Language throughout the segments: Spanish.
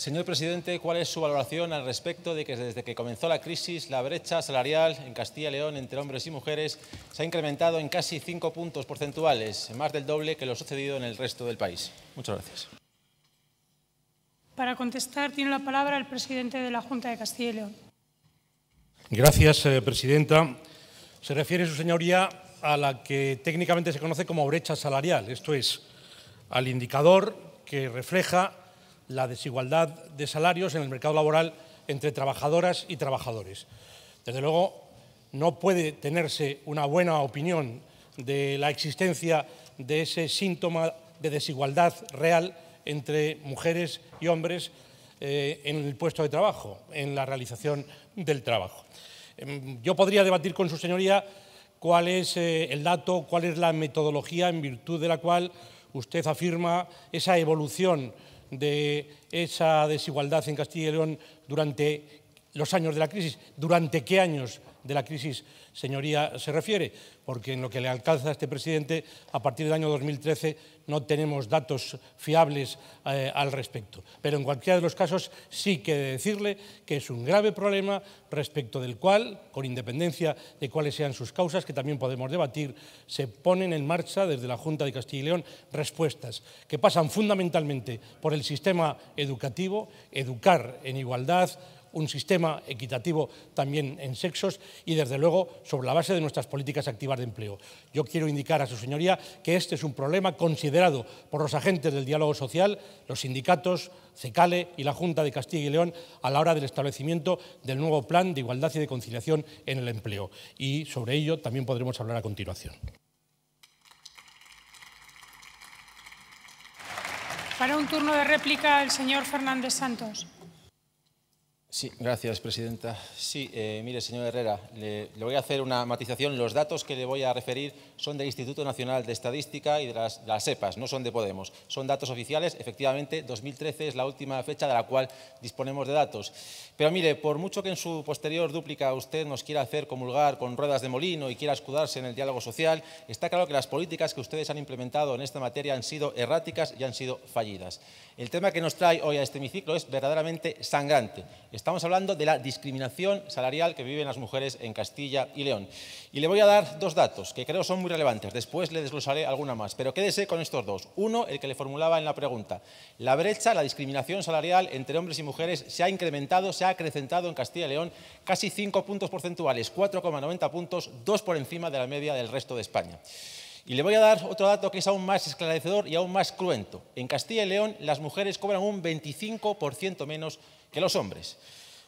Señor presidente, ¿cuál es su valoración al respecto de que desde que comenzó la crisis la brecha salarial en Castilla y León entre hombres y mujeres se ha incrementado en casi cinco puntos porcentuales, más del doble que lo sucedido en el resto del país? Muchas gracias. Para contestar tiene la palabra el presidente de la Junta de Castilla y León. Gracias, eh, presidenta. Se refiere su señoría a la que técnicamente se conoce como brecha salarial, esto es, al indicador que refleja la desigualdad de salarios en el mercado laboral entre trabajadoras y trabajadores. Desde luego, no puede tenerse una buena opinión de la existencia de ese síntoma de desigualdad real entre mujeres y hombres eh, en el puesto de trabajo, en la realización del trabajo. Em, yo podría debatir con su señoría cuál es eh, el dato, cuál es la metodología en virtud de la cual usted afirma esa evolución de esa desigualdad en Castilla y León durante los años de la crisis. ¿Durante qué años de la crisis, señoría, se refiere? Porque en lo que le alcanza a este presidente, a partir del año 2013 no tenemos datos fiables eh, al respecto. Pero en cualquiera de los casos sí que decirle que es un grave problema respecto del cual, con independencia de cuáles sean sus causas, que también podemos debatir, se ponen en marcha desde la Junta de Castilla y León respuestas que pasan fundamentalmente por el sistema educativo, educar en igualdad, un sistema equitativo también en sexos y, desde luego, sobre la base de nuestras políticas activas de empleo. Yo quiero indicar a su señoría que este es un problema considerado por los agentes del diálogo social, los sindicatos, CECALE y la Junta de Castilla y León a la hora del establecimiento del nuevo plan de igualdad y de conciliación en el empleo. Y sobre ello también podremos hablar a continuación. Para un turno de réplica, el señor Fernández Santos. Sí, gracias, presidenta. Sí, eh, mire, señor Herrera, le, voy a hacer una matización. Los datos que le voy a referir son del Instituto Nacional de Estadística y de las, de las EPAs, no son de Podemos. Son datos oficiales, efectivamente, 2013 es la última fecha de la cual disponemos de datos. Pero mire, por mucho que en su posterior dúplica usted nos quiera hacer comulgar con ruedas de molino y quiera escudarse en el diálogo social, está claro que las políticas que ustedes han implementado en esta materia han sido erráticas y han sido fallidas. El tema que nos trae hoy a este hemiciclo es verdaderamente sangrante Estamos hablando de la discriminación salarial que viven las mujeres en Castilla y León. Y le voy a dar dos datos que creo son muy relevantes. Después le desglosaré alguna más, pero quédese con estos dos. Uno, el que le formulaba en la pregunta. La brecha, la discriminación salarial entre hombres y mujeres se ha incrementado, se ha acrecentado en Castilla y León casi cinco puntos porcentuales, 4,90 puntos, dos por encima de la media del resto de España. Y le voy a dar otro dato que es aún más esclarecedor y aún más cruento. En Castilla y León las mujeres cobran un 25% menos que los hombres.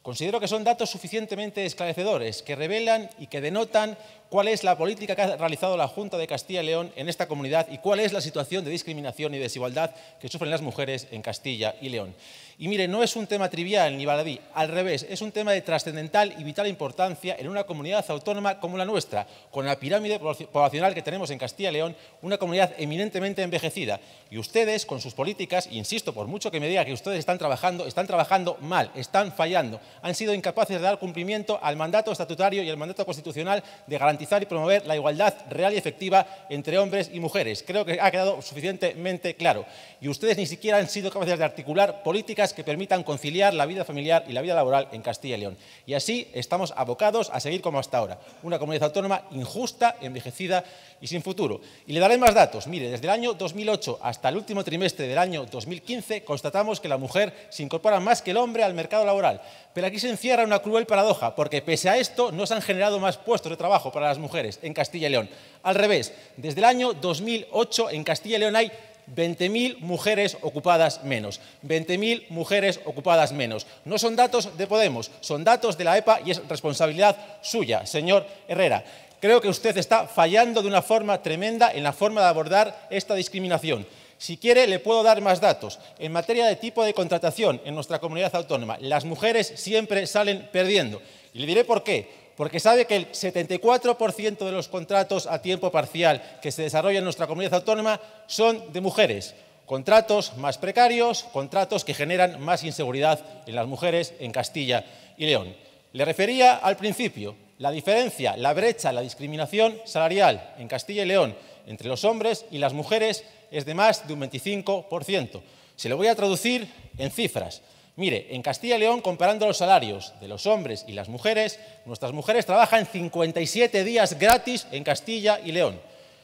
Considero que son datos suficientemente esclarecedores, que revelan y que denotan cuál es la política que ha realizado la Junta de Castilla y León en esta comunidad y cuál es la situación de discriminación y desigualdad que sufren las mujeres en Castilla y León. Y mire, no es un tema trivial ni baladí, al revés, es un tema de trascendental y vital importancia en una comunidad autónoma como la nuestra, con la pirámide poblacional que tenemos en Castilla y León, una comunidad eminentemente envejecida. Y ustedes, con sus políticas, insisto, por mucho que me diga que ustedes están trabajando, están trabajando mal, están fallando, han sido incapaces de dar cumplimiento al mandato estatutario y al mandato constitucional de garantizar y promover la igualdad real y efectiva entre hombres y mujeres. Creo que ha quedado suficientemente claro. Y ustedes ni siquiera han sido capaces de articular políticas que permitan conciliar la vida familiar y la vida laboral en Castilla y León. Y así estamos abocados a seguir como hasta ahora, una comunidad autónoma injusta, envejecida y sin futuro. Y le daré más datos. Mire, desde el año 2008 hasta el último trimestre del año 2015 constatamos que la mujer se incorpora más que el hombre al mercado laboral. Pero aquí se encierra una cruel paradoja, porque pese a esto no se han generado más puestos de trabajo para las mujeres en Castilla y León. Al revés, desde el año 2008 en Castilla y León hay 20.000 mujeres ocupadas menos. 20.000 mujeres ocupadas menos. No son datos de Podemos, son datos de la EPA y es responsabilidad suya, señor Herrera. Creo que usted está fallando de una forma tremenda en la forma de abordar esta discriminación. Si quiere, le puedo dar más datos. En materia de tipo de contratación en nuestra comunidad autónoma, las mujeres siempre salen perdiendo. Y le diré por qué porque sabe que el 74% de los contratos a tiempo parcial que se desarrollan en nuestra comunidad autónoma son de mujeres. Contratos más precarios, contratos que generan más inseguridad en las mujeres en Castilla y León. Le refería al principio la diferencia, la brecha, la discriminación salarial en Castilla y León entre los hombres y las mujeres es de más de un 25%. Se lo voy a traducir en cifras. Mire, en Castilla y León, comparando los salarios de los hombres y las mujeres, nuestras mujeres trabajan 57 días gratis en Castilla y León.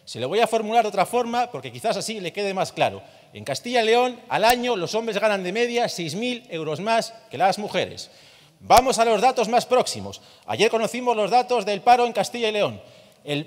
Se lo voy a formular de otra forma porque quizás así le quede más claro. En Castilla y León, al año, los hombres ganan de media 6.000 euros más que las mujeres. Vamos a los datos más próximos. Ayer conocimos los datos del paro en Castilla y León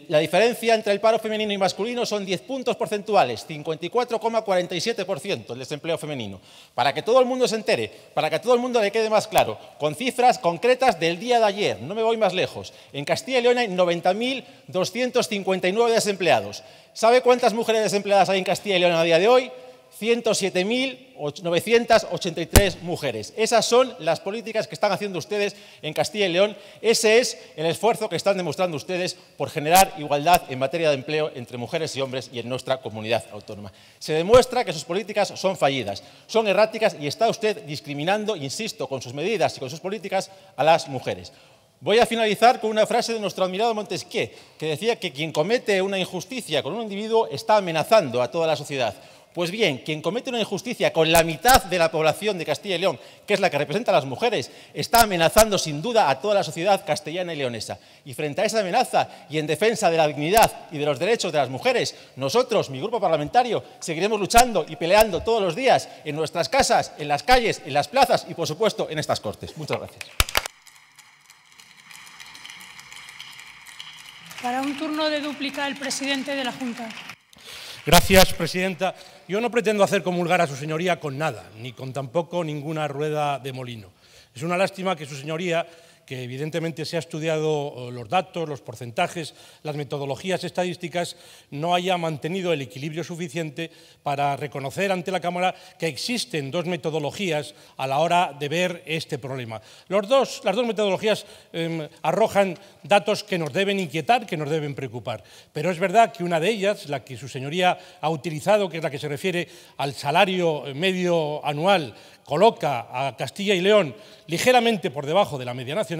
la diferencia entre el paro femenino y masculino son 10 puntos porcentuales, 54,47% el desempleo femenino. Para que todo el mundo se entere, para que todo el mundo le quede más claro, con cifras concretas del día de ayer, no me voy más lejos. En Castilla y León hay 90.259 desempleados. ¿Sabe cuántas mujeres desempleadas hay en Castilla y León a día de hoy? 107.983 mujeres. Esas son las políticas que están haciendo ustedes en Castilla y León. Ese es el esfuerzo que están demostrando ustedes por generar igualdad en materia de empleo entre mujeres y hombres y en nuestra comunidad autónoma. Se demuestra que sus políticas son fallidas, son erráticas y está usted discriminando, insisto, con sus medidas y con sus políticas a las mujeres. Voy a finalizar con una frase de nuestro admirado Montesquieu, que decía que quien comete una injusticia con un individuo está amenazando a toda la sociedad. Pues bien, quien comete una injusticia con la mitad de la población de Castilla y León, que es la que representa a las mujeres, está amenazando sin duda a toda la sociedad castellana y leonesa. Y frente a esa amenaza y en defensa de la dignidad y de los derechos de las mujeres, nosotros, mi grupo parlamentario, seguiremos luchando y peleando todos los días en nuestras casas, en las calles, en las plazas y, por supuesto, en estas Cortes. Muchas gracias. Para un turno de dúplica el presidente de la Junta. Gracias, presidenta. Yo no pretendo hacer comulgar a su señoría con nada, ni con tampoco ninguna rueda de molino. Es una lástima que su señoría que evidentemente se ha estudiado eh, los datos, los porcentajes, las metodologías estadísticas, no haya mantenido el equilibrio suficiente para reconocer ante la Cámara que existen dos metodologías a la hora de ver este problema. Los dos, las dos metodologías em, arrojan datos que nos deben inquietar, que nos deben preocupar. Pero es verdad que una de ellas, la que su señoría ha utilizado, que es la que se refiere al salario eh, medio anual, coloca a Castilla y León ligeramente por debajo de la media nacional,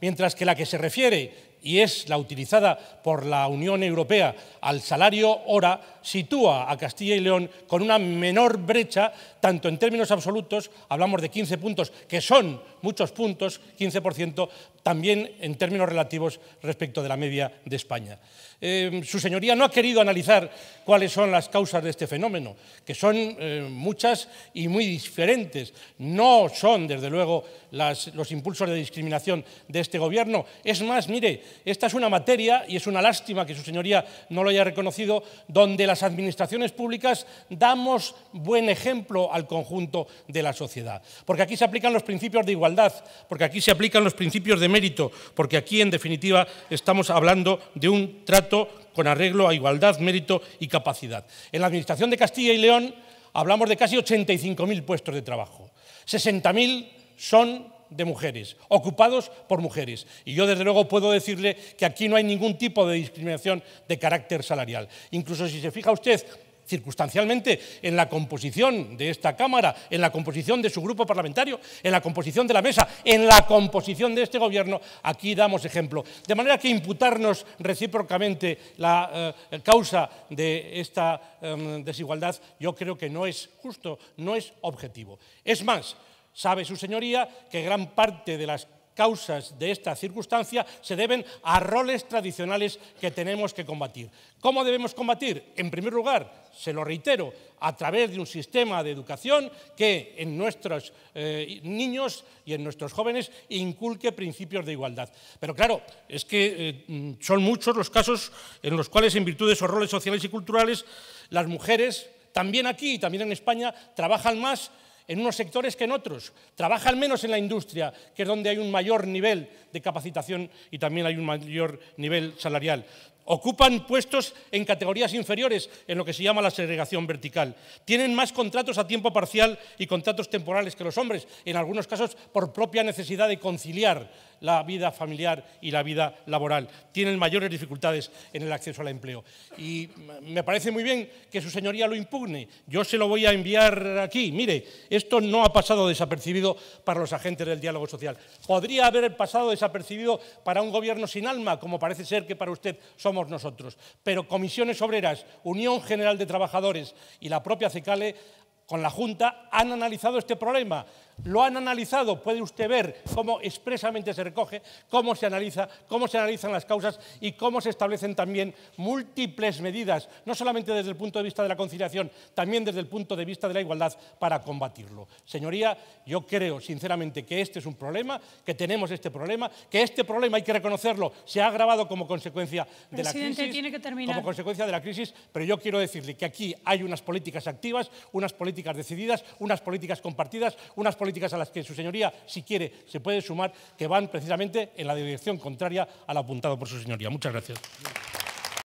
mientras que la que se refiere, y es la utilizada por la Unión Europea, al salario hora, sitúa a Castilla y León con una menor brecha, tanto en términos absolutos, hablamos de 15 puntos, que son muchos puntos, 15%, también en términos relativos respecto de la media de España. Eh, su señoría no ha querido analizar cuáles son las causas de este fenómeno, que son eh, muchas y muy diferentes. No son, desde luego, los impulsos de discriminación de este gobierno. Es más, mire, esta es una materia, y es una lástima que su señoría no lo haya reconocido, donde las administraciones públicas damos buen ejemplo al conjunto de la sociedad. Porque aquí se aplican los principios de igualdad, porque aquí se aplican los principios de mérito, porque aquí en definitiva estamos hablando de un trato con arreglo a igualdad, mérito y capacidad. En la Administración de Castilla y León hablamos de casi 85.000 puestos de trabajo. 60.000 son de mujeres, ocupados por mujeres. Y yo desde luego puedo decirle que aquí no hay ningún tipo de discriminación de carácter salarial. Incluso si se fija usted circunstancialmente en la composición de esta Cámara, en la composición de su grupo parlamentario, en la composición de la mesa, en la composición de este Gobierno, aquí damos ejemplo. De manera que imputarnos recíprocamente la eh, causa de esta em, desigualdad yo creo que no es justo, no es objetivo. Es más, sabe su señoría que gran parte de las causas de esta circunstancia se deben a roles tradicionales que tenemos que combatir. ¿Cómo debemos combatir? En primer lugar, se lo reitero, a través de un sistema de educación que en nuestros eh, niños y en nuestros jóvenes inculque principios de igualdad. Pero claro, es que eh, mm, son muchos los casos en los cuales, en virtud de esos roles sociales y culturales, las mujeres, también aquí y también en España, trabajan más en unos sectores que en otros, trabaja al menos en la industria, que es donde hay un mayor nivel de capacitación y también hay un mayor nivel salarial, Ocupan puestos en categorías inferiores en lo que se llama la segregación vertical. Tienen más contratos a tiempo parcial y contratos temporales que los hombres, en algunos casos por propia necesidad de conciliar la vida familiar y la vida laboral. Tienen mayores dificultades en el acceso al empleo. Y me parece muy bien que su señoría lo impugne. Yo se lo voy a enviar aquí. Mire, esto no ha pasado desapercibido para los agentes del diálogo social. Podría haber pasado desapercibido para un gobierno sin alma, como parece ser que para usted somos nosotros. Pero Comisiones Obreras, Unión General de Trabajadores y la propia CECALE con la Junta han analizado este problema lo han analizado, puede usted ver cómo expresamente se recoge, cómo se analiza, cómo se analizan las causas y cómo se establecen también múltiples medidas, no solamente desde el punto de vista de la conciliación, también desde el punto de vista de la igualdad para combatirlo. Señoría, yo creo sinceramente que este es un problema, que tenemos este problema, que este problema hay que reconocerlo, se ha agravado como consecuencia de la crisis, tiene que terminar. como consecuencia de la crisis, pero yo quiero decirle que aquí hay unas políticas activas, unas políticas decididas, unas políticas compartidas, unas políticas políticas a las que su señoría, si quiere, se puede sumar, que van precisamente en la dirección contraria a la apuntada por su señoría. Muchas gracias.